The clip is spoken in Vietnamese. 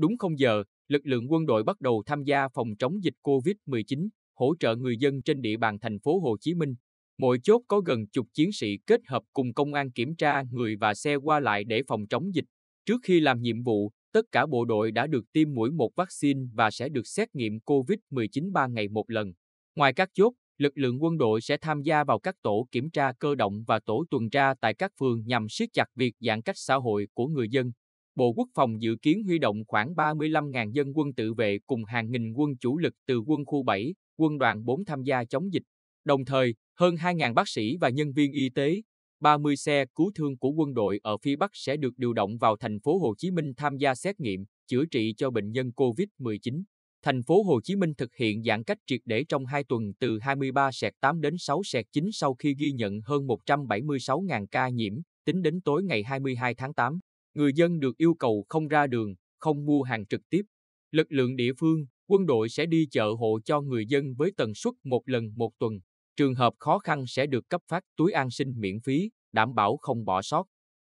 Đúng không giờ, lực lượng quân đội bắt đầu tham gia phòng chống dịch COVID-19, hỗ trợ người dân trên địa bàn thành phố Hồ Chí Minh. Mỗi chốt có gần chục chiến sĩ kết hợp cùng công an kiểm tra người và xe qua lại để phòng chống dịch. Trước khi làm nhiệm vụ, tất cả bộ đội đã được tiêm mũi một vaccine và sẽ được xét nghiệm COVID-19 3 ngày một lần. Ngoài các chốt, lực lượng quân đội sẽ tham gia vào các tổ kiểm tra cơ động và tổ tuần tra tại các phường nhằm siết chặt việc giãn cách xã hội của người dân. Bộ Quốc phòng dự kiến huy động khoảng 35.000 dân quân tự vệ cùng hàng nghìn quân chủ lực từ quân khu 7, quân đoàn 4 tham gia chống dịch. Đồng thời, hơn 2.000 bác sĩ và nhân viên y tế, 30 xe cứu thương của quân đội ở phía Bắc sẽ được điều động vào thành phố Hồ Chí Minh tham gia xét nghiệm, chữa trị cho bệnh nhân COVID-19. Thành phố Hồ Chí Minh thực hiện giãn cách triệt để trong 2 tuần từ 23/8 đến 6/9 sau khi ghi nhận hơn 176.000 ca nhiễm, tính đến tối ngày 22 tháng 8 người dân được yêu cầu không ra đường, không mua hàng trực tiếp. Lực lượng địa phương, quân đội sẽ đi chợ hộ cho người dân với tần suất một lần một tuần. Trường hợp khó khăn sẽ được cấp phát túi an sinh miễn phí, đảm bảo không bỏ sót.